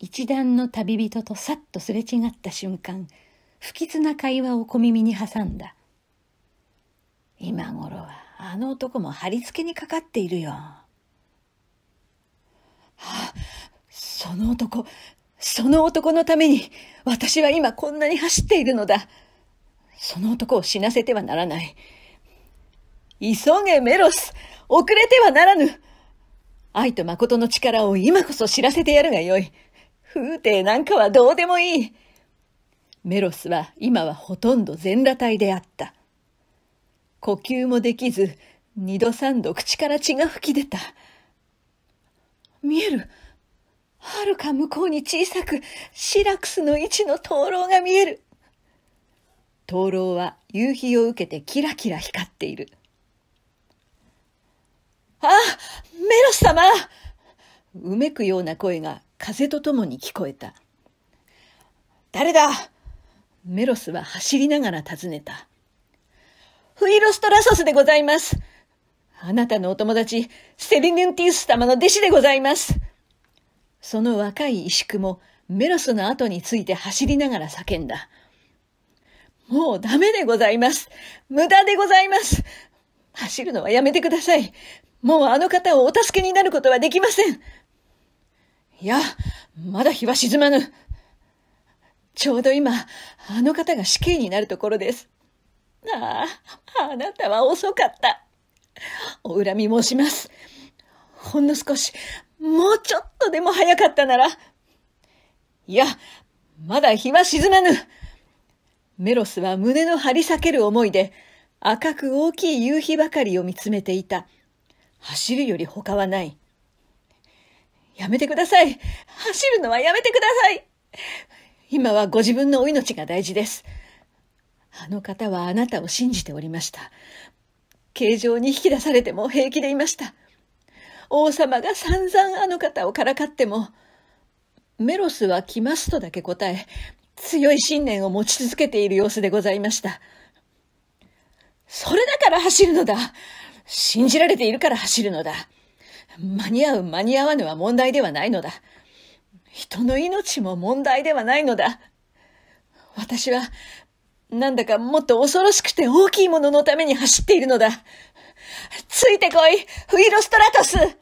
一段の旅人とさっとすれ違った瞬間不吉な会話を小耳に挟んだ今頃はあの男も貼り付けにかかっているよはあその男その男のために私は今こんなに走っているのだその男を死なせてはならない急げメロス遅れてはならぬ愛と誠の力を今こそ知らせてやるがよい。風景なんかはどうでもいい。メロスは今はほとんど全裸体であった。呼吸もできず、二度三度口から血が吹き出た。見える。はるか向こうに小さくシラクスの位置の灯籠が見える。灯籠は夕日を受けてキラキラ光っている。ああメロス様うめくような声が風とともに聞こえた。誰だメロスは走りながら尋ねた。フイロストラソスでございます。あなたのお友達、セリヌンティウス様の弟子でございます。その若い石工もメロスの後について走りながら叫んだ。もうダメでございます。無駄でございます。走るのはやめてください。もうあの方をお助けになることはできません。いや、まだ日は沈まぬ。ちょうど今、あの方が死刑になるところです。ああ、あなたは遅かった。お恨み申します。ほんの少し、もうちょっとでも早かったなら。いや、まだ日は沈まぬ。メロスは胸の張り裂ける思いで、赤く大きい夕日ばかりを見つめていた。走るより他はない。やめてください。走るのはやめてください。今はご自分のお命が大事です。あの方はあなたを信じておりました。形状に引き出されても平気でいました。王様が散々あの方をからかっても、メロスは来ますとだけ答え、強い信念を持ち続けている様子でございました。それだから走るのだ信じられているから走るのだ間に合う間に合わぬは問題ではないのだ。人の命も問題ではないのだ。私は、なんだかもっと恐ろしくて大きいもののために走っているのだ。ついてこい、フィロストラトス